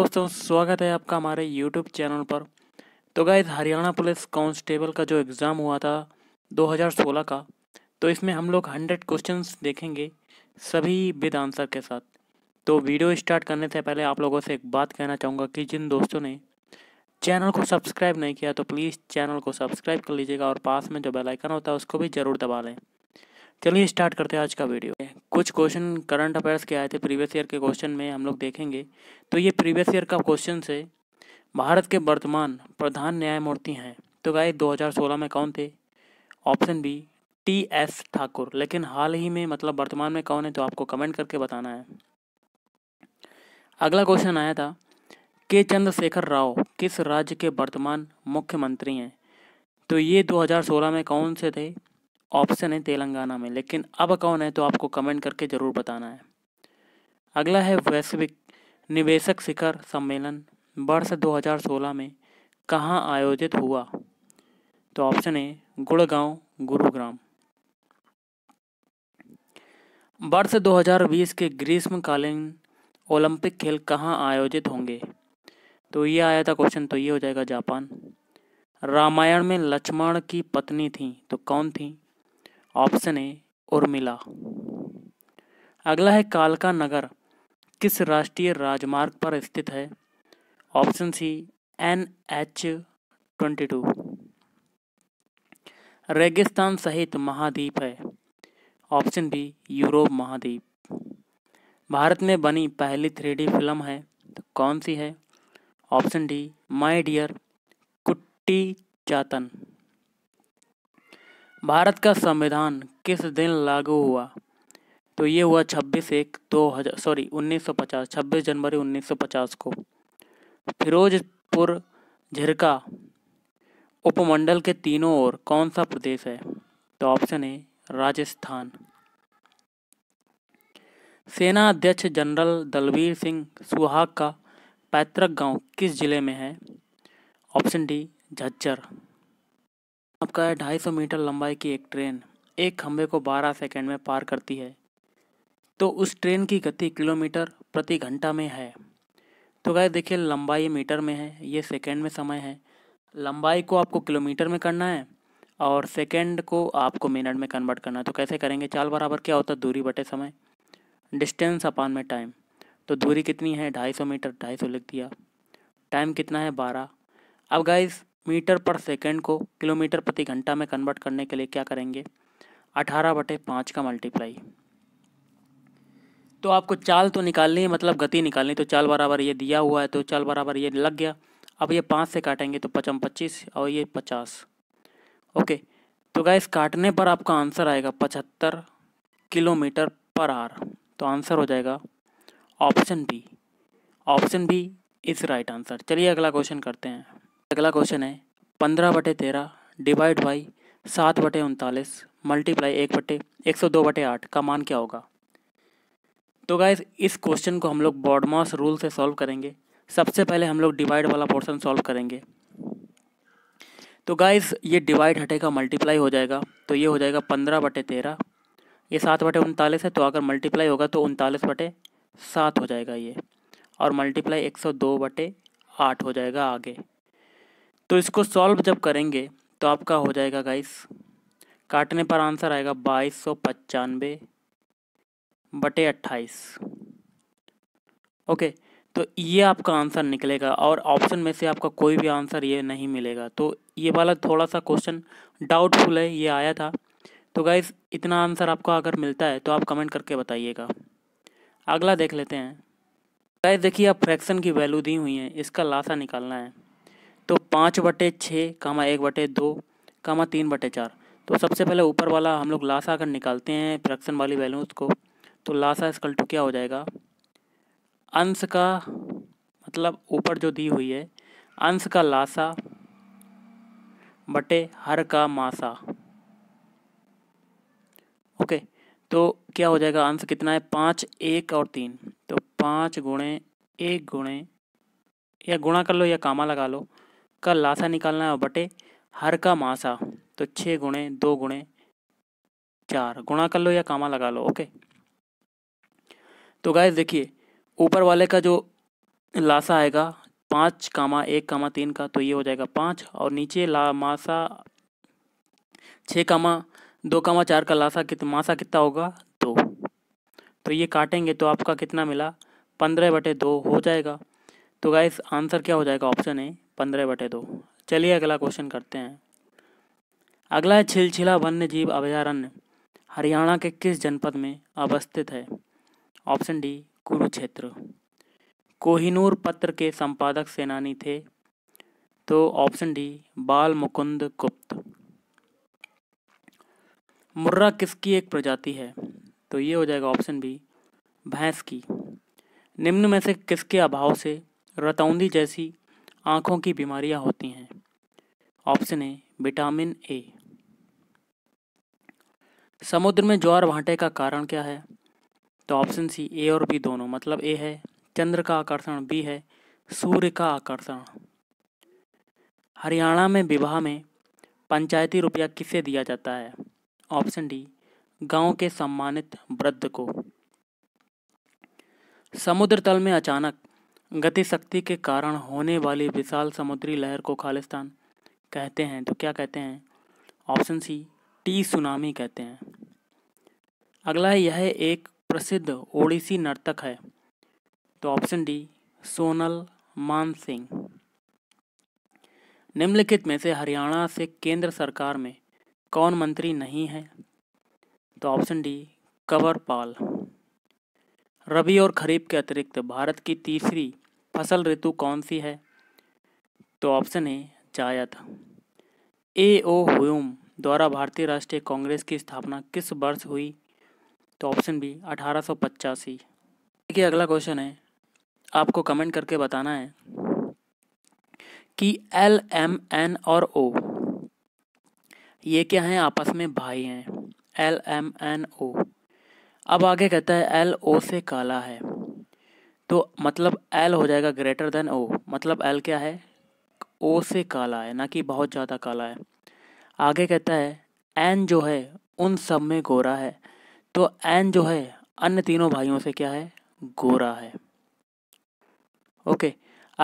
दोस्तों स्वागत है आपका हमारे यूट्यूब चैनल पर तो गाइज हरियाणा पुलिस कांस्टेबल का जो एग्ज़ाम हुआ था 2016 का तो इसमें हम लोग 100 क्वेश्चंस देखेंगे सभी विद आंसर के साथ तो वीडियो स्टार्ट करने से पहले आप लोगों से एक बात कहना चाहूँगा कि जिन दोस्तों ने चैनल को सब्सक्राइब नहीं किया तो प्लीज़ चैनल को सब्सक्राइब कर लीजिएगा और पास में जो बेलाइकन होता है उसको भी ज़रूर दबा लें चलिए स्टार्ट करते हैं आज का वीडियो कुछ क्वेश्चन करंट अफेयर्स के आए थे प्रीवियस ईयर के क्वेश्चन में हम लोग देखेंगे तो ये प्रीवियस ईयर का क्वेश्चन से भारत के वर्तमान प्रधान न्यायमूर्ति हैं तो गाय 2016 में कौन थे option B T S Thakur लेकिन हाल ही में मतलब वर्तमान में कौन है तो आपको कमेंट करके बताना है अगला क्वेश्चन आया था के चंद्रशेखर राव किस राज्य के वर्तमान मुख्यमंत्री हैं तो ये 2016 में कौन से थे ऑप्शन है तेलंगाना में लेकिन अब कौन है तो आपको कमेंट करके ज़रूर बताना है अगला है वैश्विक निवेशक शिखर सम्मेलन वर्ष 2016 में कहाँ आयोजित हुआ तो ऑप्शन है गुड़गांव गुरुग्राम वर्ष 2020 के ग्रीष्मकालीन ओलंपिक खेल कहाँ आयोजित होंगे तो ये आया था क्वेश्चन तो ये हो जाएगा जापान रामायण में लक्ष्मण की पत्नी थी तो कौन थी ऑप्शन ए उर्मिला अगला है कालका नगर किस राष्ट्रीय राजमार्ग पर स्थित है option C N H twenty two रेगिस्तान सहित महाद्वीप है ऑप्शन बी यूरोप महाद्वीप भारत में बनी पहली थ्री फिल्म है तो कौन सी है ऑप्शन डी माई डियर कुट्टी चातन भारत का संविधान किस दिन लागू हुआ तो ये हुआ 26 एक दो हज़ार सॉरी 1950 26 जनवरी 1950 को फिरोजपुर झिरका उपमंडल के तीनों ओर कौन सा प्रदेश है तो ऑप्शन है राजस्थान सेना अध्यक्ष जनरल दलवीर सिंह सुहाग का पैतृक गांव किस जिले में है ऑप्शन डी झज्जर आपका है ढाई सौ मीटर लंबाई की एक ट्रेन एक खंभे को 12 सेकंड में पार करती है तो उस ट्रेन की गति किलोमीटर प्रति घंटा में है तो गाय देखिए लंबाई मीटर में है ये सेकेंड में समय है लंबाई को आपको किलोमीटर में करना है और सेकेंड को आपको मिनट में कन्वर्ट करना है तो कैसे करेंगे चाल बराबर क्या होता है दूरी बटे समय डिस्टेंस अपान में टाइम तो दूरी कितनी है ढाई सौ मीटर ढाई सौ लिख दिया टाइम कितना है बारह अब गाइज मीटर पर सेकेंड को किलोमीटर प्रति घंटा में कन्वर्ट करने के लिए क्या करेंगे अठारह बटे पाँच का मल्टीप्लाई तो आपको चाल तो निकालनी है मतलब गति निकालनी तो चाल बराबर ये दिया हुआ है तो चाल बराबर ये लग गया अब ये पाँच से काटेंगे तो पचम पच्चीस और ये पचास ओके तो गैस काटने पर आपका आंसर आएगा पचहत्तर किलोमीटर पर आर तो आंसर हो जाएगा option B option B is right answer चलिए अगला क्वेश्चन करते हैं अगला क्वेश्चन है पंद्रह बटे तेरह डिवाइड बाई सात बटे उनतालीस मल्टीप्लाई एक बटे एक सौ दो बटे आठ का मान क्या होगा तो गाइज इस क्वेश्चन को हम लोग बॉडमास रूल से सॉल्व करेंगे सबसे पहले हम लोग डिवाइड वाला पोर्शन सॉल्व करेंगे तो गाइज ये डिवाइड हटेगा मल्टीप्लाई हो जाएगा तो ये हो जाएगा पंद्रह बटे तेरह ये सात बटे उनतालीस है तो अगर मल्टीप्लाई होगा तो उनतालीस बटे सात हो जाएगा ये और मल्टीप्लाई एक सौ दो बटे आठ हो जाएगा आगे तो इसको सॉल्व जब करेंगे तो आपका हो जाएगा गाइस काटने पर आंसर आएगा बाईस सौ पचानवे बटे अट्ठाईस ओके तो ये आपका आंसर निकलेगा और ऑप्शन में से आपका कोई भी आंसर ये नहीं मिलेगा तो ये वाला थोड़ा सा क्वेश्चन डाउटफुल है ये आया था तो गाइस इतना आंसर आपको अगर मिलता है तो आप कमेंट करके बताइएगा अगला देख लेते हैं गाइस देखिए आप फ्रैक्शन की वैल्यू दी हुई है इसका लाशा निकालना है तो पाँच बटे छः कामा एक बटे दो कामा तीन बटे चार तो सबसे पहले ऊपर वाला हम लोग लासा अगर निकालते हैं फ्रैक्शन वाली वैल्यू को तो लासा इसकल टू क्या हो जाएगा अंश का मतलब ऊपर जो दी हुई है अंश का लासा बटे हर का मासा ओके तो क्या हो जाएगा अंश कितना है पाँच एक और तीन तो पाँच गुणे एक गुणे या गुणा कर लो या कामा लगा लो का लासा निकालना है बटे हर का मासा तो छः गुणे दो गुणे चार गुणा कर लो या कामा लगा लो ओके तो गाय देखिए ऊपर वाले का जो लासा आएगा पाँच कामा एक कामा तीन का तो ये हो जाएगा पाँच और नीचे ला मासा छः कामा दो कामा चार का लासा कित मासा कितना होगा दो तो ये काटेंगे तो आपका कितना मिला पंद्रह बटे दो हो जाएगा तो गाइस आंसर क्या हो जाएगा ऑप्शन है पंद्रह बटे दो चलिए अगला क्वेश्चन करते हैं अगला है छिलछिला वन्य जीव अभयारण्य हरियाणा के किस जनपद में अवस्थित है ऑप्शन डी कुरुक्षेत्र कोहिनूर पत्र के संपादक सेनानी थे तो ऑप्शन डी बाल मुकुंद गुप्त मुर्रा किसकी एक प्रजाति है तो ये हो जाएगा ऑप्शन बी भैंस की निम्न में से किसके अभाव से रतौंदी जैसी आँखों की बीमारियाँ होती हैं ऑप्शन ए विटामिन ए समुद्र में ज्वार भाटे का कारण क्या है तो ऑप्शन सी ए और बी दोनों मतलब ए है चंद्र का आकर्षण बी है सूर्य का आकर्षण हरियाणा में विवाह में पंचायती रुपया किसे दिया जाता है ऑप्शन डी गांव के सम्मानित वृद्ध को समुद्र तल में अचानक गति शक्ति के कारण होने वाली विशाल समुद्री लहर को खालिस्तान कहते हैं तो क्या कहते हैं ऑप्शन सी टी सुनामी कहते हैं अगला यह एक प्रसिद्ध ओडिसी नर्तक है तो ऑप्शन डी सोनल मान सिंह निम्नलिखित में से हरियाणा से केंद्र सरकार में कौन मंत्री नहीं है तो ऑप्शन डी पाल रबी और खरीफ के अतिरिक्त भारत की तीसरी फसल ऋतु कौन सी है तो ऑप्शन है जायद ए ओ ह्यूम द्वारा भारतीय राष्ट्रीय कांग्रेस की स्थापना किस वर्ष हुई तो ऑप्शन बी अठारह सौ पचासी देखिए अगला क्वेश्चन है आपको कमेंट करके बताना है कि एल एम एन और ओ ये क्या हैं आपस में भाई हैं एल एम एन ओ अब आगे कहता है एल ओ से काला है तो मतलब एल हो जाएगा ग्रेटर देन ओ मतलब एल क्या है ओ से काला है ना कि बहुत ज़्यादा काला है आगे कहता है एन जो है उन सब में गोरा है तो एन जो है अन्य तीनों भाइयों से क्या है गोरा है ओके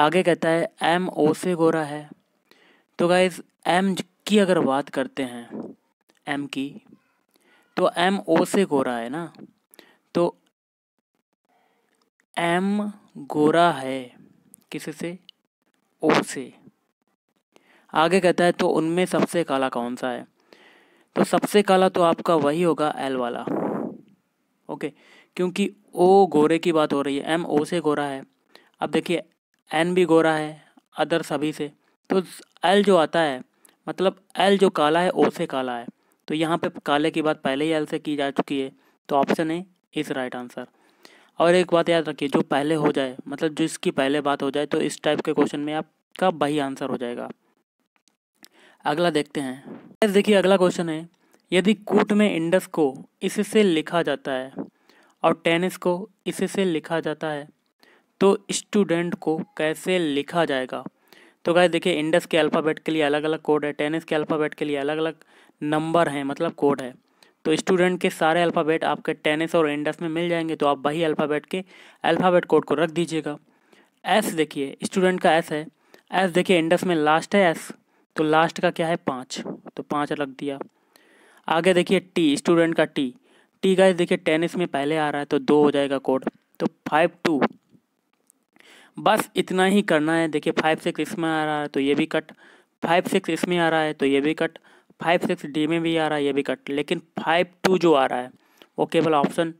आगे कहता है एम ओ से गोरा है तो गाइज एम की अगर बात करते हैं एम की तो एम ओ से गोरा है ना तो एम गोरा है किससे ओ से आगे कहता है तो उनमें सबसे काला कौन सा है तो सबसे काला तो आपका वही होगा एल वाला ओके क्योंकि ओ गोरे की बात हो रही है एम ओ से गोरा है अब देखिए एन भी गोरा है अदर सभी से तो एल जो आता है मतलब एल जो काला है ओ से काला है तो यहाँ पे काले की बात पहले ही एल से की जा चुकी है तो option A is right answer और एक बात याद रखिए जो पहले हो जाए मतलब जिसकी पहले बात हो जाए तो इस टाइप के क्वेश्चन में आपका वही आंसर हो जाएगा अगला देखते हैं देखिए अगला क्वेश्चन है यदि कूट में इंडस को इससे लिखा जाता है और टेनिस को इससे लिखा जाता है तो स्टूडेंट को कैसे लिखा जाएगा तो गाय देखिए इंडस के अल्फ़ाबेट के लिए अलग अलग कोड है टेनिस के अल्फ़ाबेट के लिए अलग अलग नंबर हैं मतलब कोड है तो स्टूडेंट के सारे अल्फ़ाबेट आपके टेनिस और इंडस में मिल जाएंगे तो आप वही अल्फ़ाबेट के अल्फ़ाबेट कोड को रख दीजिएगा एस देखिए स्टूडेंट का एस है एस देखिए इंडस में लास्ट है एस तो लास्ट का क्या है पाँच तो पाँच रख दिया आगे देखिए टी स्टूडेंट का टी टी का देखिए टेनिस में पहले आ रहा है तो दो हो जाएगा कोड तो फाइव टू बस इतना ही करना है देखिए फाइव सिक्स इसमें आ रहा है तो ये भी कट फाइव सिक्स इसमें आ रहा है तो ये भी कट फाइव सिक्स डी में भी आ रहा है ये भी कट लेकिन फाइव टू जो आ रहा है वो केवल ऑप्शन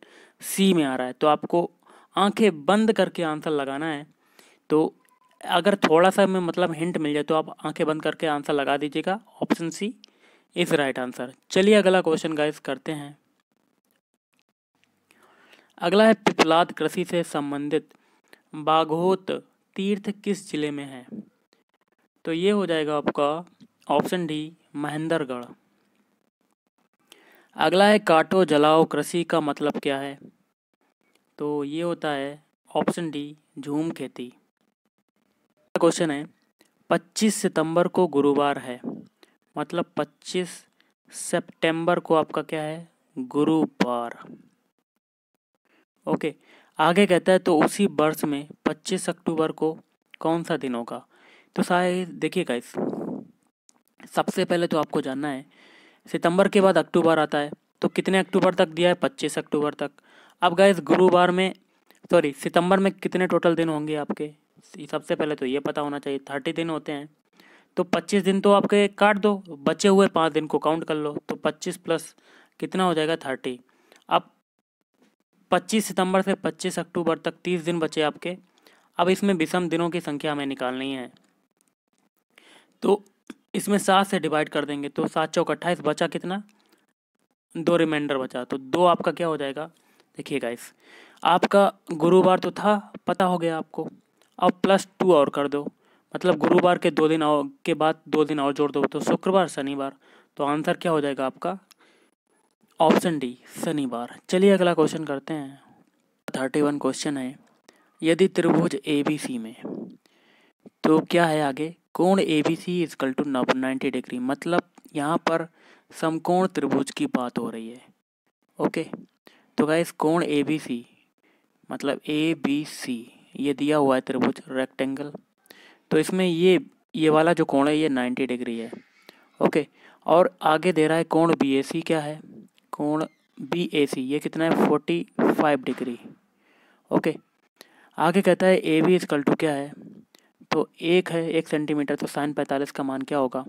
सी में आ रहा है तो आपको आंखें बंद करके आंसर लगाना है तो अगर थोड़ा सा मैं मतलब हिंट मिल जाए तो आप आंखें बंद करके आंसर लगा दीजिएगा option C is right answer चलिए अगला क्वेश्चन गाइस करते हैं अगला है पिपलाद कृषि से संबंधित बाघोत तीर्थ किस जिले में है तो ये हो जाएगा आपका ऑप्शन डी महेंद्रगढ़ अगला है काटो जलाओ कृषि का मतलब क्या है तो ये होता है ऑप्शन डी झूम खेती क्वेश्चन है 25 सितंबर को गुरुवार है मतलब 25 सितंबर को आपका क्या है गुरुवार ओके आगे कहता है तो उसी वर्ष में 25 अक्टूबर को कौन सा दिन होगा तो शायद देखिए इस सबसे पहले तो आपको जानना है सितंबर के बाद अक्टूबर आता है तो कितने अक्टूबर तक दिया है पच्चीस अक्टूबर तक अब गए गुरुवार में सॉरी सितंबर में कितने टोटल दिन होंगे आपके सबसे पहले तो ये पता होना चाहिए थर्टी दिन होते हैं तो पच्चीस दिन तो आपके काट दो बचे हुए पाँच दिन को काउंट कर लो तो पच्चीस प्लस कितना हो जाएगा थर्टी अब पच्चीस सितंबर से पच्चीस अक्टूबर तक तीस दिन बचे आपके अब इसमें विषम दिनों की संख्या हमें निकालनी है तो इसमें सात से डिवाइड कर देंगे तो सात चौक अट्ठाईस बचा कितना दो रिमाइंडर बचा तो दो आपका क्या हो जाएगा देखिए गाइस आपका गुरुवार तो था पता हो गया आपको अब प्लस टू और कर दो मतलब गुरुवार के दो दिन और के बाद दो दिन और जोड़ दो तो शुक्रवार शनिवार तो आंसर क्या हो जाएगा आपका ऑप्शन डी शनिवार चलिए अगला क्वेश्चन करते हैं थर्टी वन क्वेश्चन है यदि त्रिभुज ए बी सी में तो क्या है आगे कोण A B C is equal to ninety degree मतलब यहाँ पर समकोण त्रिभुज की बात हो रही है ओके तो इस कोण ए बी सी मतलब ए बी सी ये दिया हुआ है त्रिभुज रेक्टेंगल तो इसमें ये ये वाला जो कोण है ये नाइन्टी डिग्री है ओके और आगे दे रहा है कोण बी ए सी क्या है कोण बी ए सी ये कितना है फोर्टी फाइव डिग्री ओके आगे कहता है ए बी इजकल टू क्या है तो एक है एक सेंटीमीटर तो साइन पैंतालीस का मान क्या होगा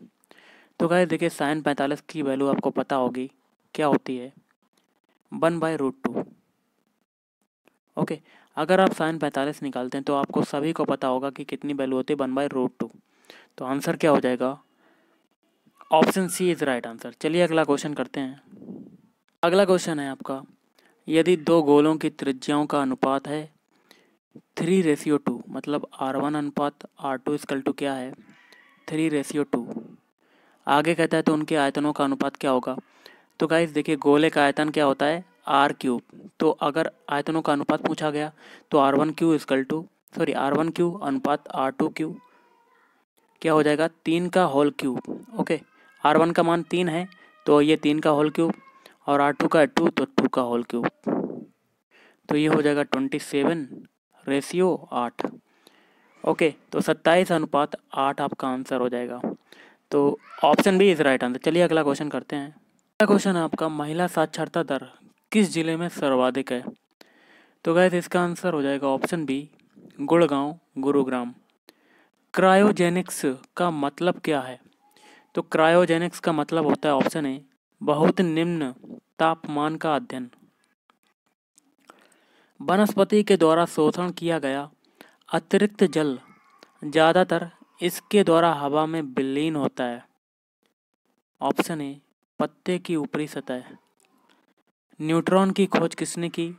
तो गाय देखिए साइन पैंतालीस की वैल्यू आपको पता होगी क्या होती है one by root two okay अगर आप साइन पैंतालीस निकालते हैं तो आपको सभी को पता होगा कि कितनी वैल्यू होती है वन बाय रूट टू तो आंसर क्या हो जाएगा option C is right answer चलिए अगला क्वेश्चन करते हैं अगला क्वेश्चन है आपका यदि दो गोलों की त्रिज्याओं का अनुपात है थ्री रेशियो टू मतलब आर वन अनुपात आर टू स्कल टू क्या है थ्री रेशियो टू आगे कहता है तो उनके आयतनों का अनुपात क्या होगा तो गाइज देखिए गोले का आयतन क्या होता है आर क्यूब तो अगर आयतनों का अनुपात पूछा गया तो आर वन क्यू स्कल two sorry R one cube अनुपात आर टू क्यू क्या हो जाएगा तीन का whole cube okay R one का मान तीन है तो ये तीन का होल क्यूब और आर टू का टू तो टू का होल क्यूब तो ये हो जाएगा ट्वेंटी सेवन रेशियो आठ ओके तो सत्ताईस अनुपात आठ आपका आंसर हो जाएगा तो option B is right answer चलिए अगला क्वेश्चन करते हैं अगला क्वेश्चन आपका महिला साक्षरता दर किस जिले में सर्वाधिक है तो गैस इसका आंसर हो जाएगा option B Gurgaon Gurugram cryogenics का मतलब क्या है तो क्रायोजेनिक्स का मतलब होता है ऑप्शन ए बहुत निम्न तापमान का अध्ययन वनस्पति के द्वारा शोषण किया गया अतिरिक्त जल ज़्यादातर इसके द्वारा हवा में विलीन होता है ऑप्शन ए पत्ते की ऊपरी सतह न्यूट्रॉन की खोज किसने की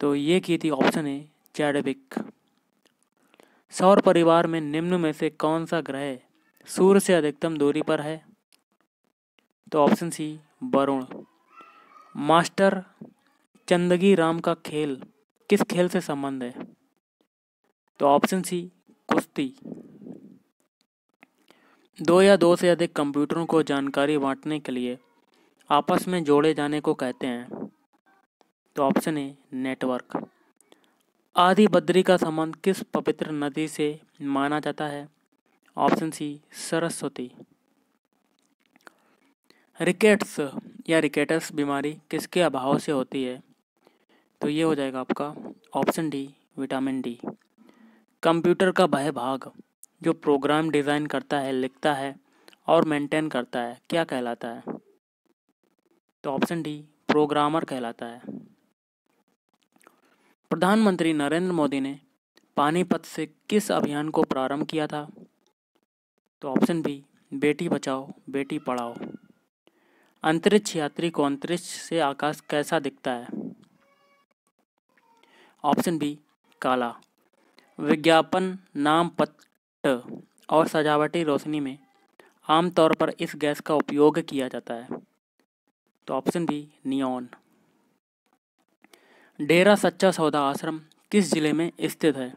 तो ये की थी ऑप्शन ए चैडविक सौर परिवार में निम्न में से कौन सा ग्रह सूर्य से अधिकतम दूरी पर है तो option C Varun master Chandgi Ram का खेल किस खेल से संबंध है तो ऑप्शन सी कुश्ती दो या दो से अधिक कंप्यूटरों को जानकारी बांटने के लिए आपस में जोड़े जाने को कहते हैं तो ऑप्शन ए नेटवर्क आदि बद्री का संबंध किस पवित्र नदी से माना जाता है ऑप्शन सी सरस्वती रिकेट्स या रिकेटस बीमारी किसके अभाव से होती है तो ये हो जाएगा आपका option D vitamin D computer का वह भाग जो प्रोग्राम डिज़ाइन करता है लिखता है और मेंटेन करता है क्या कहलाता है तो ऑप्शन डी प्रोग्रामर कहलाता है प्रधानमंत्री नरेंद्र मोदी ने पानीपत से किस अभियान को प्रारंभ किया था तो ऑप्शन बी बेटी बचाओ बेटी पढ़ाओ अंतरिक्ष यात्री को अंतरिक्ष से आकाश कैसा दिखता है ऑप्शन बी काला विज्ञापन नाम पट्ट और सजावटी रोशनी में आमतौर पर इस गैस का उपयोग किया जाता है तो ऑप्शन बी नियॉन डेरा सच्चा सौदा आश्रम किस जिले में स्थित है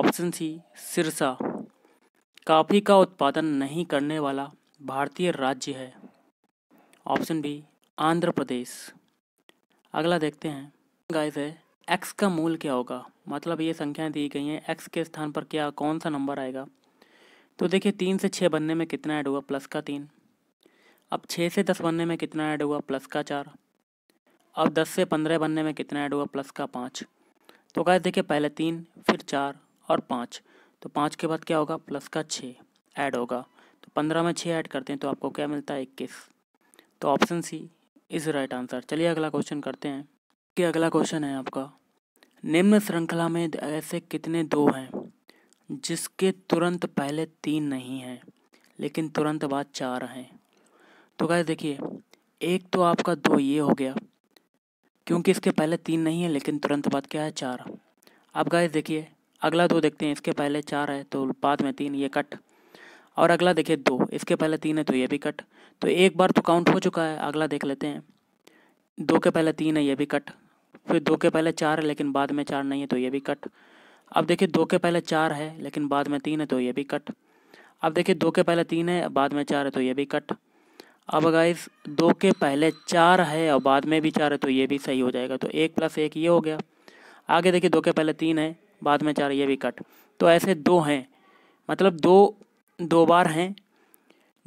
ऑप्शन सी सिरसा काफी का उत्पादन नहीं करने वाला भारतीय राज्य है ऑप्शन बी आंध्र प्रदेश अगला देखते हैं गाइस है एक्स का मूल क्या होगा मतलब ये संख्याएं दी गई हैं एक्स के स्थान पर क्या कौन सा नंबर आएगा तो देखिए तीन से छः बनने में कितना ऐड हुआ प्लस का तीन अब छः से दस बनने में कितना ऐड हुआ प्लस का चार अब दस से पंद्रह बनने में कितना ऐड हुआ प्लस का पाँच तो गाय देखिए पहले तीन फिर चार और पाँच तो पाँच के बाद क्या होगा प्लस का छः ऐड होगा तो पंद्रह में छः ऐड करते हैं तो आपको क्या मिलता है इक्कीस तो option C is right answer चलिए अगला क्वेश्चन करते हैं कि अगला क्वेश्चन है आपका निम्न श्रृंखला में ऐसे कितने दो हैं जिसके तुरंत पहले तीन नहीं हैं लेकिन तुरंत बाद चार हैं तो गाय देखिए एक तो आपका दो ये हो गया क्योंकि इसके पहले तीन नहीं है लेकिन तुरंत बाद क्या है चार अब गाय देखिए अगला दो देखते हैं इसके पहले चार है तो बाद में तीन ये कट और अगला देखिए दो इसके पहले तीन है तो ये भी कट तो एक बार तो काउंट हो चुका है अगला देख लेते हैं दो के पहले तीन है ये भी कट फिर दो के पहले चार है लेकिन बाद में चार नहीं है तो ये भी कट अब देखिए दो के पहले चार है लेकिन बाद में तीन है तो ये भी कट अब देखिए दो के पहले तीन है बाद में चार है तो ये भी कट अब गाइस दो के पहले चार है और बाद में भी चार है तो ये भी सही हो जाएगा तो एक प्लस एक ये हो गया आगे देखिए दो के पहले तीन है बाद में चार ये भी कट तो ऐसे दो हैं मतलब दो दो बार हैं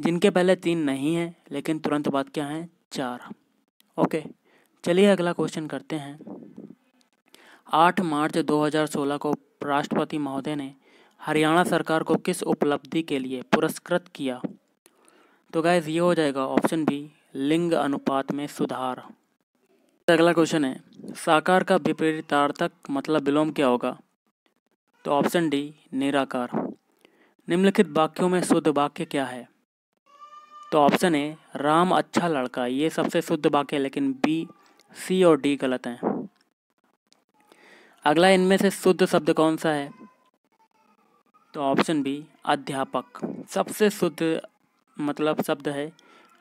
जिनके पहले तीन नहीं हैं लेकिन तुरंत बाद क्या हैं चार ओके चलिए अगला क्वेश्चन करते हैं आठ मार्च 2016 को राष्ट्रपति महोदय ने हरियाणा सरकार को किस उपलब्धि के लिए पुरस्कृत किया तो गैज ये हो जाएगा ऑप्शन बी लिंग अनुपात में सुधार अगला क्वेश्चन है साकार का विपरीतार्थक मतलब विलोम क्या होगा तो ऑप्शन डी निराकार निम्नलिखित वाक्यों में शुद्ध वाक्य क्या है तो ऑप्शन ए राम अच्छा लड़का ये सबसे शुद्ध वाक्य है लेकिन बी सी और डी गलत हैं अगला इनमें से शुद्ध शब्द कौन सा है तो ऑप्शन बी अध्यापक सबसे शुद्ध मतलब शब्द है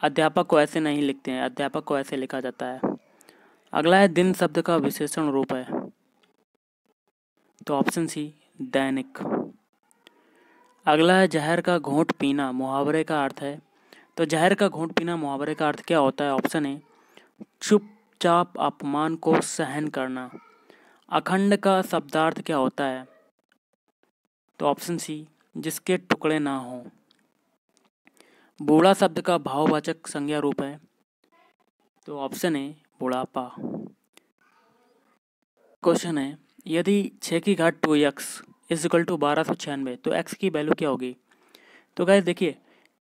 अध्यापक को ऐसे नहीं लिखते हैं अध्यापक को ऐसे लिखा जाता है अगला है दिन शब्द का विशेषण रूप है तो ऑप्शन सी दैनिक अगला है जहर का घोंट पीना मुहावरे का अर्थ है तो जहर का घोंट पीना मुहावरे का अर्थ क्या होता है ऑप्शन ए चुप चुपचाप अपमान को सहन करना अखंड का शब्दार्थ क्या होता है तो ऑप्शन सी जिसके टुकड़े ना हों बूढ़ा शब्द का भाववाचक संज्ञा रूप है तो ऑप्शन है बुढ़ापा क्वेश्चन है यदि छः की घाट टू एक्स इज टू बारह सौ छियानवे तो एक्स की वैल्यू क्या होगी तो गैस देखिए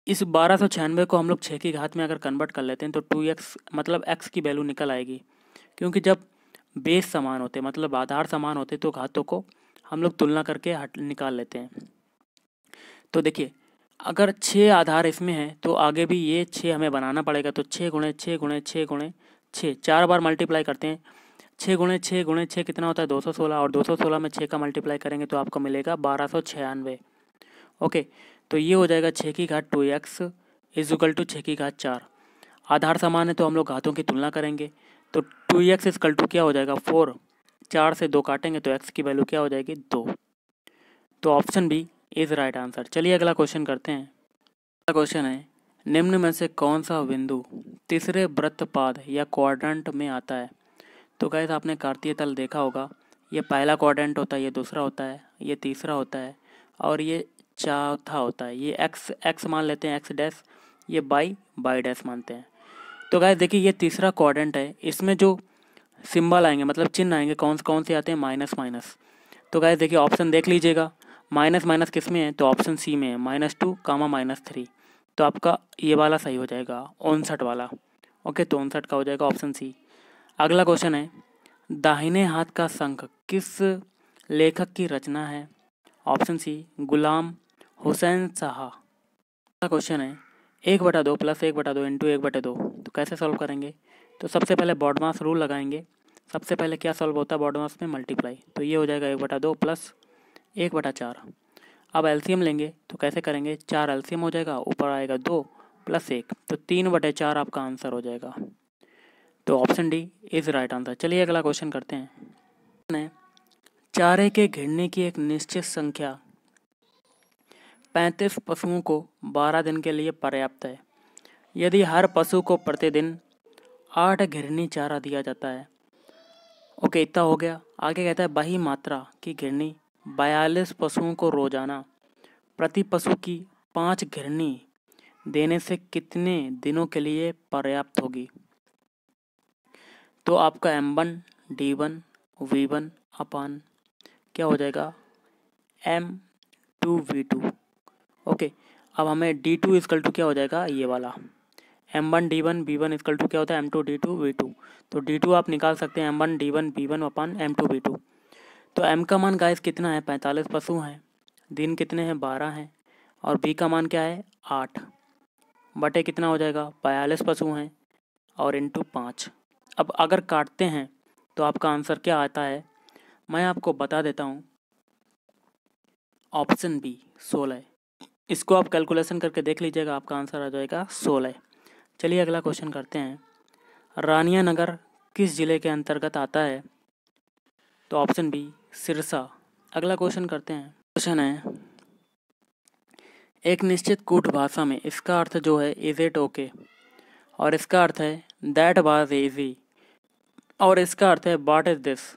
इस बारह सौ छियानवे को हम लोग छः की घात में अगर कन्वर्ट कर लेते हैं तो टू एक्स मतलब एक्स की वैल्यू निकल आएगी क्योंकि जब बेस समान होते मतलब आधार समान होते तो घातों को हम लोग तुलना करके हट निकाल लेते हैं तो देखिए अगर छः आधार इसमें हैं तो आगे भी ये छः हमें बनाना पड़ेगा तो छः गुणे छः गुणे छः गुणे छः चार बार मल्टीप्लाई करते हैं छः गुणे छः गुणे छः कितना होता है दो सौ सोलह और दो सौ सोलह में छः का मल्टीप्लाई करेंगे तो आपको मिलेगा बारह सौ छियानवे ओके तो ये हो जाएगा छः की घाट टू एक्स इजकल टू छः की घाट चार आधार समान है तो हम लोग घातों की तुलना करेंगे तो टू एक्स इजकल टू क्या हो जाएगा फोर चार से दो काटेंगे तो एक्स की वैल्यू क्या हो जाएगी दो तो option B is right answer चलिए अगला क्वेश्चन करते हैं अगला क्वेश्चन है निम्न में से कौन सा बिंदु तीसरे वृत्तपाद या क्वाड्रेंट में आता है तो गैस आपने कार्तीय तल देखा होगा ये पहला क्वाड्रेंट होता है ये दूसरा होता है ये तीसरा होता है और ये चौथा होता है ये एक्स एक्स मान लेते हैं एक्स डैस ये बाई बाई डैस मानते हैं तो गाय देखिए ये तीसरा क्वाड्रेंट है इसमें जो सिंबल आएंगे मतलब चिन्ह आएंगे कौन से कौन से आते हैं माइनस माइनस तो गाय देखिए ऑप्शन देख लीजिएगा माइनस माइनस किस में है तो ऑप्शन सी में है minus two comma minus three तो आपका ये वाला सही हो जाएगा उनसठ वाला ओके तो उनसठ का हो जाएगा ऑप्शन सी अगला क्वेश्चन है दाहिने हाथ का संख किस लेखक की रचना है option C Ghulam Hussain Saha question है एक बटा दो प्लस एक बटा दो इंटू एक बटे दो तो कैसे सॉल्व करेंगे तो सबसे पहले बॉडमास रूल लगाएंगे सबसे पहले क्या सॉल्व होता है बॉडमास में मल्टीप्लाई तो ये हो जाएगा एक बटा दो प्लस एक बटा चार अब एल्सीयम लेंगे तो कैसे करेंगे चार एल्सीयम हो जाएगा ऊपर आएगा दो प्लस एक तो तीन बटे चार आपका आंसर हो जाएगा तो option D is right answer चलिए अगला क्वेश्चन करते हैं चारे के घिरने की एक निश्चित संख्या पैंतीस पशुओं को बारह दिन के लिए पर्याप्त है यदि हर पशु को प्रतिदिन आठ घिरनी चारा दिया जाता है ओके इतना हो गया आगे कहता है बही मात्रा की घिरनी बयालीस पशुओं को रोजाना प्रति पशु की पाँच घिरनी देने से कितने दिनों के लिए पर्याप्त होगी तो आपका M one D one V one upon क्या हो जाएगा M two V two okay अब हमें डी टू इजकल टू क्या हो जाएगा ये वाला M one D one B one equal to क्या होता है M two D two V two तो डी टू आप निकाल सकते हैं M one D one B one upon M two B two तो एम का मान गाइस कितना है पैंतालीस पशु हैं दिन कितने हैं बारह हैं और बी का मान क्या है आठ बटे कितना हो जाएगा बयालीस पशु हैं और इंटू पाँच अब अगर काटते हैं तो आपका आंसर क्या आता है मैं आपको बता देता हूँ ऑप्शन बी सोलह इसको आप कैलकुलेशन करके देख लीजिएगा आपका आंसर आ जाएगा सोलह चलिए अगला क्वेश्चन करते हैं रानिया नगर किस ज़िले के अंतर्गत आता है तो ऑप्शन बी सिरसा अगला क्वेश्चन करते हैं क्वेश्चन है एक निश्चित कूट भाषा में इसका अर्थ जो है इज इट ओके और इसका अर्थ है दैट वाज इजी और इसका अर्थ है वाट इज दिस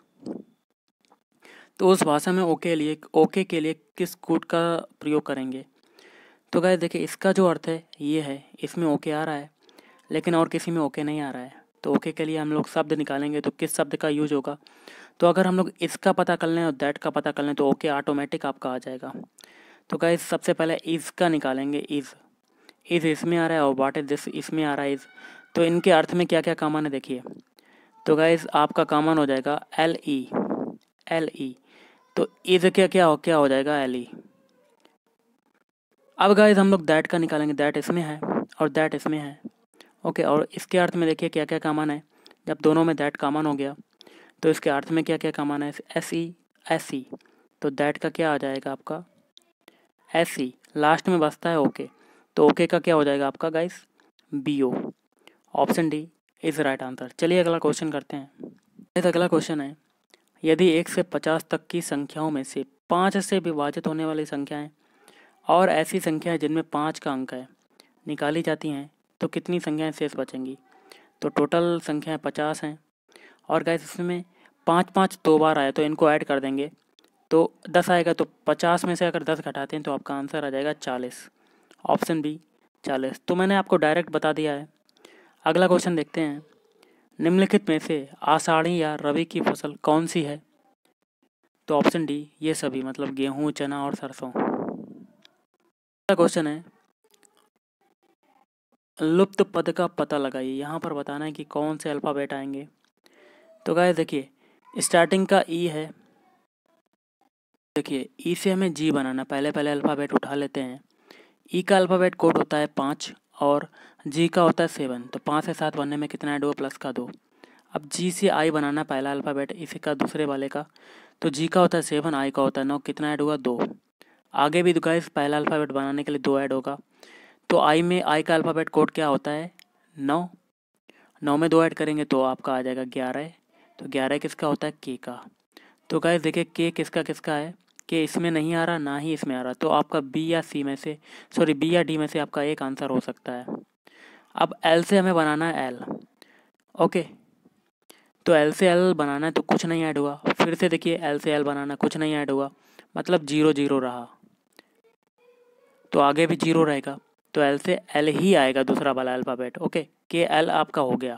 तो उस भाषा में ओके लिए ओके के लिए किस कूट का प्रयोग करेंगे तो गाय देखिए इसका जो अर्थ है ये है इसमें ओके आ रहा है लेकिन और किसी में ओके नहीं आ रहा है तो ओके के लिए हम लोग शब्द निकालेंगे तो किस शब्द का यूज होगा तो अगर हम लोग इसका पता कर लें और दैट का पता कर लें तो ओके ऑटोमेटिक आपका आ जाएगा तो गाय सबसे पहले इज़ का निकालेंगे इज़ इज़ इसमें आ रहा है और वाट इज दिस इसमें आ रहा है इज़ तो इनके अर्थ में क्या क्या कामन है देखिए तो गाइज़ आपका कामन हो जाएगा एल ई एल ई तो इज़ क्या क्या हो क्या हो जाएगा एल ई e? अब गाइज हम लोग दैट का निकालेंगे दैट इसमें है और दैट इसमें है ओके और इसके अर्थ में देखिए क्या क्या कामन है जब दोनों में दैट कामन हो गया तो इसके अर्थ में क्या क्या कामन है एस ई एस ई तो दैट का क्या आ जाएगा आपका एस ई लास्ट में बसता है ओके तो ओके का क्या हो जाएगा आपका guys B O option D is right answer चलिए अगला क्वेश्चन करते हैं इस अगला क्वेश्चन है यदि एक से पचास तक की संख्याओं में से पाँच से विभाजित होने वाली संख्याएं और ऐसी संख्या जिनमें पाँच का अंक है निकाली जाती हैं तो कितनी संख्याएं शेष बचेंगी तो टोटल संख्याएं पचास हैं और गैस इसमें पाँच पाँच दो बार आए तो इनको ऐड कर देंगे तो दस आएगा तो पचास में से अगर दस घटाते हैं तो आपका आंसर आ जाएगा चालीस ऑप्शन बी चालीस तो मैंने आपको डायरेक्ट बता दिया है अगला क्वेश्चन देखते हैं निम्नलिखित में से आषाढ़ी या रवि की फसल कौन सी है तो ऑप्शन डी ये सभी मतलब गेहूँ चना और सरसों क्वेश्चन है लुप्त पद का पता लगाइए यहाँ पर बताना है कि कौन से अल्फ़ाबेट आएंगे तो गाय देखिए स्टार्टिंग का ई e है देखिए ई e से हमें जी बनाना पहले पहले अल्फ़ाबेट उठा लेते हैं ई e का अल्फ़ाबेट कोड होता है पाँच और जी का होता है सेवन तो पाँच से सात बनने में कितना है दो प्लस का दो अब जी से आई बनाना पहला अल्फ़ाबेट इसी का दूसरे वाले का तो जी का होता है सेवन आई का होता है नौ कितना ऐड हुआ दो आगे भी गाइस पहला अल्फ़ाबेट बनाने के लिए दो ऐड होगा तो आई में आई का अल्फ़ाबेट कोड क्या होता है नौ नौ में दो ऐड करेंगे तो आपका आ जाएगा ग्यारह तो ग्यारह किसका होता है के का तो गाइस देखिए के किसका किसका है के इसमें नहीं आ रहा ना ही इसमें आ रहा तो आपका बी या सी में से सॉरी बी या डी में से आपका एक आंसर हो सकता है अब एल से हमें बनाना है एल ओके तो एल से एल बनाना है तो कुछ नहीं ऐड हुआ फिर से देखिए एल से एल बनाना कुछ नहीं ऐड हुआ मतलब जीरो जीरो रहा तो आगे भी जीरो रहेगा तो एल से एल ही आएगा दूसरा वाला अल्फ़ाबेट ओके के एल आपका हो गया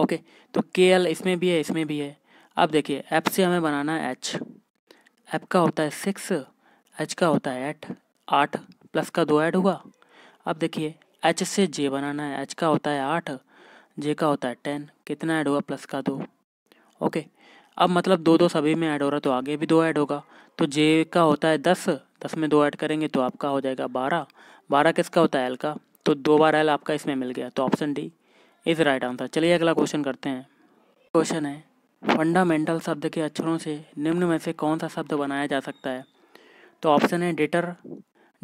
ओके तो के एल इसमें भी है इसमें भी है अब देखिए एफ से हमें बनाना है एच एफ का होता है सिक्स एच का होता है एट आठ प्लस का दो ऐड हुआ अब देखिए एच से जे बनाना है एच का होता है आठ जे का होता है टेन कितना ऐड हुआ प्लस का दो ओके अब मतलब दो दो सभी में ऐड हो रहा तो आगे भी दो ऐड होगा तो जे का होता है दस दस में दो ऐड करेंगे तो आपका हो जाएगा बारह बारह किसका होता है एल का तो दो बार एल आपका इसमें मिल गया तो option D is right answer चलिए अगला क्वेश्चन करते हैं क्वेश्चन है फंडामेंटल शब्द के अक्षरों से निम्न में से कौन सा शब्द बनाया जा सकता है तो ऑप्शन है डेटर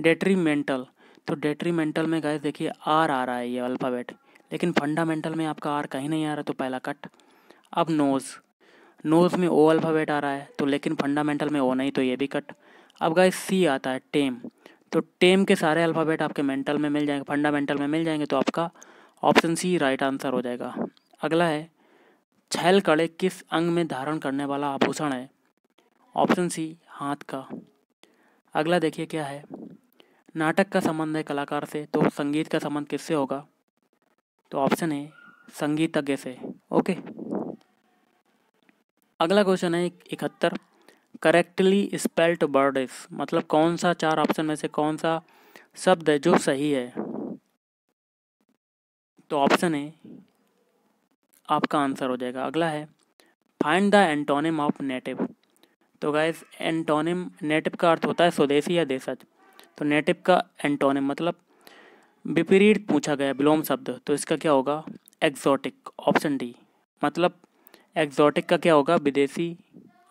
डेट्रीमेंटल तो डेट्रीमेंटल में गए देखिए आर आ रहा है ये अल्फ़ाबेट लेकिन फंडामेंटल में आपका आर कहीं नहीं आ रहा तो पहला कट अब नोज़ नोज़ में ओ अल्फ़ाबेट आ रहा है तो लेकिन फंडामेंटल में ओ नहीं तो ये भी कट अब गाय सी आता है टेम तो टेम के सारे अल्फ़ाबेट आपके मेंटल में मिल जाएंगे फंडामेंटल में मिल जाएंगे तो आपका ऑप्शन सी राइट आंसर हो जाएगा अगला है छैल कड़े किस अंग में धारण करने वाला आभूषण है ऑप्शन सी हाथ का अगला देखिए क्या है नाटक का संबंध है कलाकार से तो संगीत का संबंध किससे होगा तो ऑप्शन है संगीतज्ञ से ओके अगला क्वेश्चन है इकहत्तर करेक्टली स्पेल्ट वर्ड इस मतलब कौन सा चार ऑप्शन में से कौन सा शब्द है जो सही है तो ऑप्शन ए आपका आंसर हो जाएगा अगला है find the antonym of native तो गाइज एंटोनिम नेटिव का अर्थ होता है स्वदेशी या देशज तो नेटिव का एंटोनिम मतलब विपरीत पूछा गया विलोम शब्द तो इसका क्या होगा एक्जोटिक ऑप्शन डी मतलब एक्जोटिक का क्या होगा विदेशी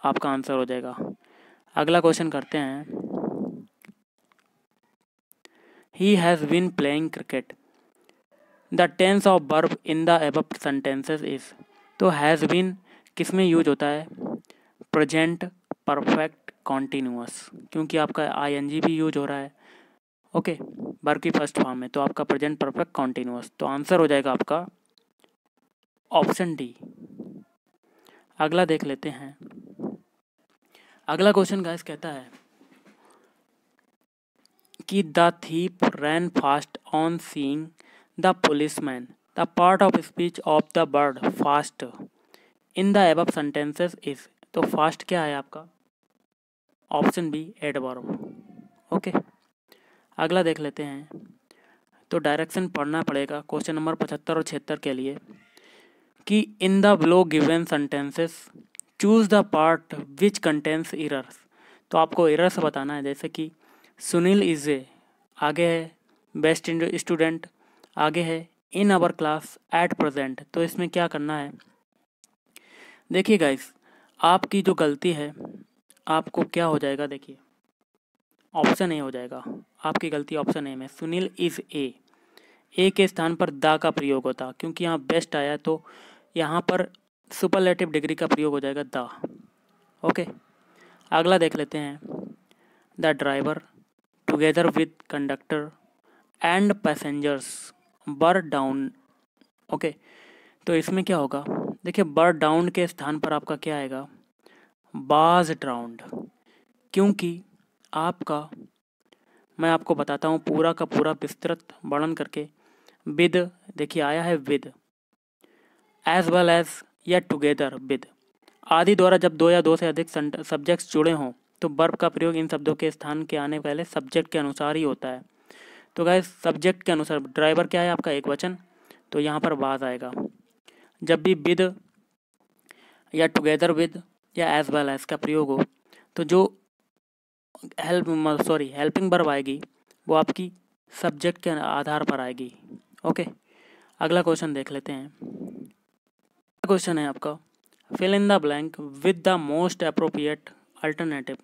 आपका आंसर हो जाएगा अगला क्वेश्चन करते हैं he has been playing cricket the tense of verb in the above sentences is तो हैज़ बीन किस में यूज होता है प्रजेंट परफेक्ट कॉन्टीन्यूस क्योंकि आपका आई भी यूज हो रहा है ओके बर्ब की फर्स्ट फॉर्म है तो आपका प्रजेंट परफेक्ट कॉन्टीन्यूस तो आंसर हो जाएगा आपका ऑप्शन डी अगला देख लेते हैं अगला क्वेश्चन गाइस कहता है कि the thief ran fast on seeing the policeman the part of speech of the word fast in the above sentences is तो फास्ट क्या है आपका ऑप्शन बी एडबॉरो ओके अगला देख लेते हैं तो डायरेक्शन पढ़ना पड़ेगा क्वेश्चन नंबर पचहत्तर और छिहत्तर के लिए कि in the below given sentences choose the part which contains errors तो आपको इरर्स बताना है जैसे कि सुनील इज़ ए आगे है बेस्ट स्टूडेंट आगे है in our class at present तो इसमें क्या करना है देखिए गाइस आपकी जो गलती है आपको क्या हो जाएगा देखिए ऑप्शन ए हो जाएगा आपकी गलती ऑप्शन ए में सुनील इज़ ए ए के स्थान पर दा का प्रयोग होता क्योंकि यहाँ बेस्ट आया तो यहाँ पर सुपरलेटिव डिग्री का प्रयोग हो जाएगा द ओके अगला देख लेते हैं the driver together with conductor and passengers were down okay तो इसमें क्या होगा देखिए बर डाउन के स्थान पर आपका क्या आएगा बाज ड्राउंड क्योंकि आपका मैं आपको बताता हूँ पूरा का पूरा विस्तृत वर्णन करके विद देखिए आया है विद एज वेल एज या टुगेदर विद आदि द्वारा जब दो या दो से अधिक सब्जेक्ट्स जुड़े हों तो बर्फ का प्रयोग इन शब्दों के स्थान के आने पहले सब्जेक्ट के अनुसार ही होता है तो गाय सब्जेक्ट के अनुसार ड्राइवर क्या है आपका एक वचन तो यहाँ पर वाज आएगा जब भी विद या टुगेदर विद या एज वेल एज का प्रयोग हो तो जो हेल्प सॉरी हेल्पिंग बर्फ आएगी वो आपकी सब्जेक्ट के आधार पर आएगी ओके अगला क्वेश्चन देख लेते हैं क्वेश्चन है आपका fill in the blank with the most appropriate alternative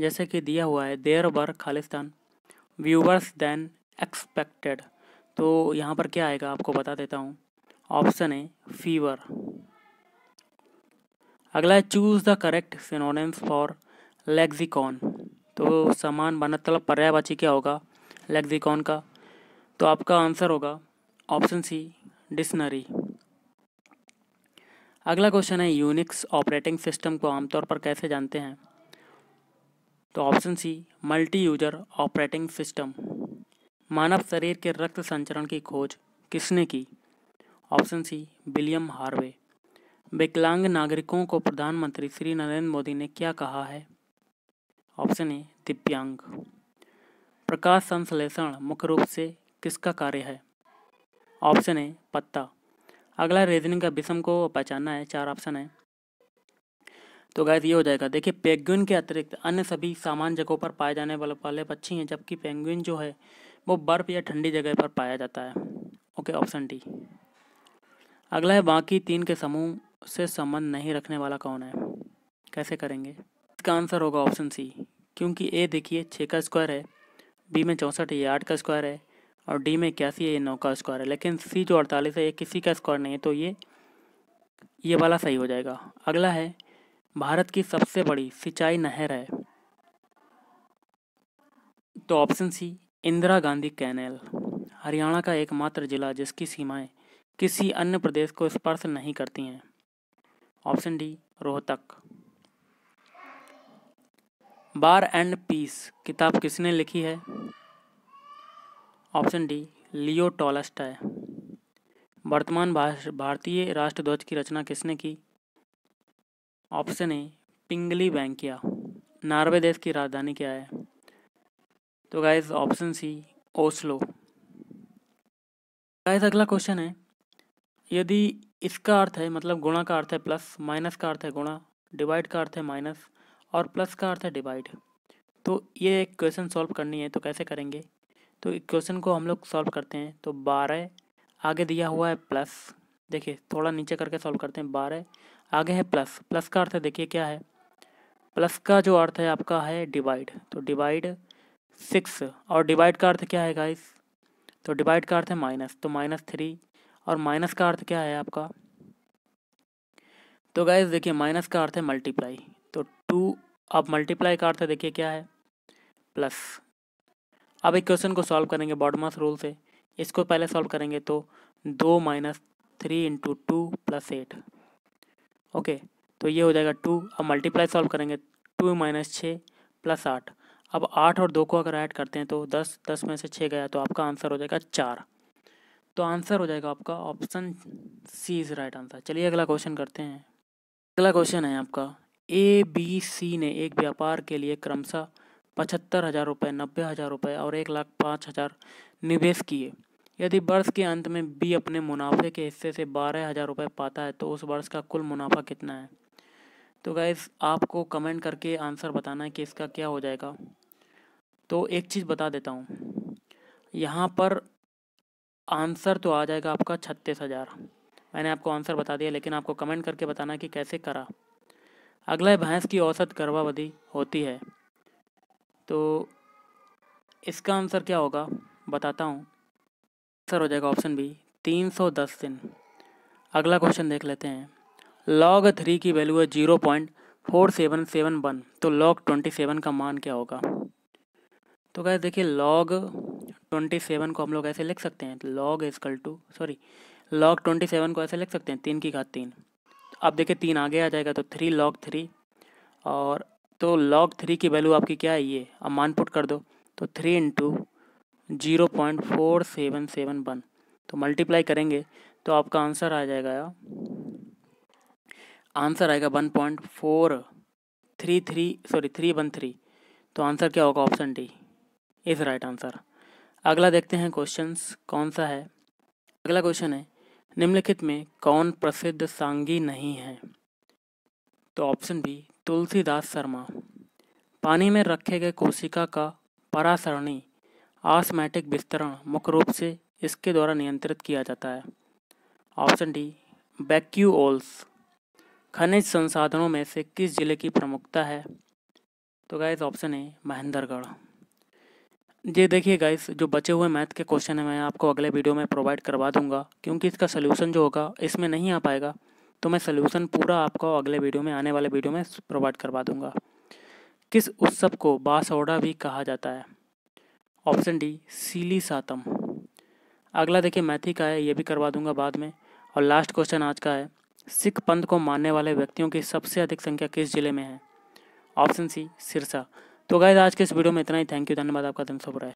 जैसे कि दिया हुआ है देयर वर खालिस्तान व्यूवर्स देन एक्सपेक्टेड तो यहाँ पर क्या आएगा आपको बता देता हूँ ऑप्शन है फीवर अगला है choose the correct synonyms for lexicon तो समान बनतलब पर्यायवाची क्या होगा लेग्जिकॉन का तो आपका आंसर होगा ऑप्शन सी डिक्शनरी अगला क्वेश्चन है यूनिक्स ऑपरेटिंग सिस्टम को आमतौर पर कैसे जानते हैं तो option C multi user operating system मानव शरीर के रक्त संचरण की खोज किसने की ऑप्शन सी विलियम हार्वे विकलांग नागरिकों को प्रधानमंत्री श्री नरेंद्र मोदी ने क्या कहा है ऑप्शन ए दिव्यांग प्रकाश संश्लेषण मुख्य रूप से किसका कार्य है ऑप्शन ए पत्ता अगला रेजनिंग का विषम को पहचानना है चार ऑप्शन है तो गैस ये हो जाएगा देखिए पेंगुइन के अतिरिक्त अन्य सभी सामान्य जगहों पर पाए जाने वाले वाले पक्षी हैं जबकि पेंगुइन जो है वो बर्फ या ठंडी जगह पर पाया जाता है ओके ऑप्शन डी अगला है बाकी तीन के समूह से संबंध नहीं रखने वाला कौन है कैसे करेंगे इसका आंसर होगा ऑप्शन सी क्योंकि ए देखिए छः का स्क्वायर है बी में चौंसठ ये आठ का स्क्वायर है और डी में इक्यासी ये नौ का स्क्वायर है लेकिन सी जो अड़तालीस है ये किसी का स्क्वायर नहीं है तो ये ये वाला सही हो जाएगा अगला है भारत की सबसे बड़ी सिंचाई नहर है तो option C Indira Gandhi canal Haryana का एकमात्र जिला जिसकी सीमाएं किसी अन्य प्रदेश को स्पर्श नहीं करती हैं option D Rohtak war and peace किताब किसने लिखी है ऑप्शन डी लियो टॉलस्टाय वर्तमान भारतीय राष्ट्रध्वज की रचना किसने की ऑप्शन ए पिंगली बैंकिया नार्वे देश की राजधानी क्या है तो guys option C Oslo guys अगला क्वेश्चन है यदि इसका अर्थ है मतलब गुणा का अर्थ है प्लस माइनस का अर्थ है गुणा डिवाइड का अर्थ है माइनस और प्लस का अर्थ है डिवाइड तो ये एक क्वेश्चन सॉल्व करनी है तो कैसे करेंगे तो क्वेश्चन को हम लोग सॉल्व करते हैं तो बारह आगे दिया हुआ है प्लस देखिए थोड़ा नीचे करके सॉल्व करते हैं बारह आगे है प्लस प्लस का अर्थ है देखिए क्या है प्लस का जो अर्थ है आपका है डिवाइड तो डिवाइड सिक्स और डिवाइड का अर्थ क्या है गाइस तो डिवाइड का अर्थ है माइनस तो माइनस थ्री और माइनस का अर्थ क्या है आपका तो गाइस देखिए माइनस का अर्थ है मल्टीप्लाई तो टू अब मल्टीप्लाई का अर्थ देखिए क्या है प्लस अब एक क्वेश्चन को सॉल्व करेंगे बॉडमास रूल से इसको पहले सॉल्व करेंगे तो दो minus three into two plus eight okay तो ये हो जाएगा टू अब मल्टीप्लाई सॉल्व करेंगे टू माइनस छः प्लस आठ अब आठ और दो को अगर ऐड करते हैं तो दस दस में से छः गया तो आपका आंसर हो जाएगा चार तो आंसर हो जाएगा आपका option C is right answer चलिए अगला क्वेश्चन करते हैं अगला क्वेश्चन है आपका ए बी सी ने एक व्यापार के लिए क्रमशः पचहत्तर हज़ार रुपये नब्बे हज़ार रुपये और एक लाख पाँच हज़ार निवेश किए यदि वर्ष के अंत में बी अपने मुनाफे के हिस्से से बारह हज़ार रुपये पाता है तो उस वर्ष का कुल मुनाफा कितना है तो गैस आपको कमेंट करके आंसर बताना है कि इसका क्या हो जाएगा तो एक चीज़ बता देता हूँ यहाँ पर आंसर तो आ जाएगा आपका छत्तीस हज़ार मैंने आपको आंसर बता दिया लेकिन आपको कमेंट करके बताना कि कैसे करा अगला भैंस की औसत गर्भावधि होती है तो इसका आंसर क्या होगा बताता हूँ आंसर हो जाएगा ऑप्शन बी 310 दिन अगला क्वेश्चन देख लेते हैं लॉग थ्री की वैल्यू है zero point four seven seven one तो लॉग ट्वेंटी सेवन का मान क्या होगा तो क्या देखिए लॉग ट्वेंटी सेवन को हम लोग ऐसे लिख सकते हैं log equal to sorry log twenty seven को ऐसे लिख सकते हैं तीन की घात तीन अब देखिए तीन आगे आ जाएगा तो थ्री लॉग थ्री और तो लॉग थ्री की वैल्यू आपकी क्या है ये अब मान पुट कर दो तो three into zero point four seven seven one तो मल्टीप्लाई करेंगे तो आपका आंसर आ जाएगा आंसर आएगा one point four three three sorry three one three तो आंसर क्या होगा option D is right answer अगला देखते हैं क्वेश्चन कौन सा है अगला क्वेश्चन है निम्नलिखित में कौन प्रसिद्ध सांगी नहीं है तो ऑप्शन बी तुलसीदास शर्मा पानी में रखे गए कोशिका का परासरणी आसमैटिक विस्तरण मुख्य रूप से इसके द्वारा नियंत्रित किया जाता है ऑप्शन डी बैक्यूओल्स खनिज संसाधनों में से किस जिले की प्रमुखता है तो गाइस ऑप्शन ए महेंद्रगढ़ ये देखिए गाइस जो बचे हुए मैथ के क्वेश्चन है मैं आपको अगले वीडियो में प्रोवाइड करवा दूंगा क्योंकि इसका सोल्यूशन जो होगा इसमें नहीं आ पाएगा तो मैं सोल्यूशन पूरा आपको अगले वीडियो में आने वाले वीडियो में प्रोवाइड करवा दूंगा किस उत्सव को बासौड़ा भी कहा जाता है ऑप्शन डी सीली सातम अगला देखिए मैथी का है ये भी करवा दूंगा बाद में और लास्ट क्वेश्चन आज का है सिख पंथ को मानने वाले व्यक्तियों की सबसे अधिक संख्या किस जिले में है ऑप्शन सी सिरसा तो गाय आज के इस वीडियो में इतना ही थैंक यू धन्यवाद आपका दिन शुभ रहे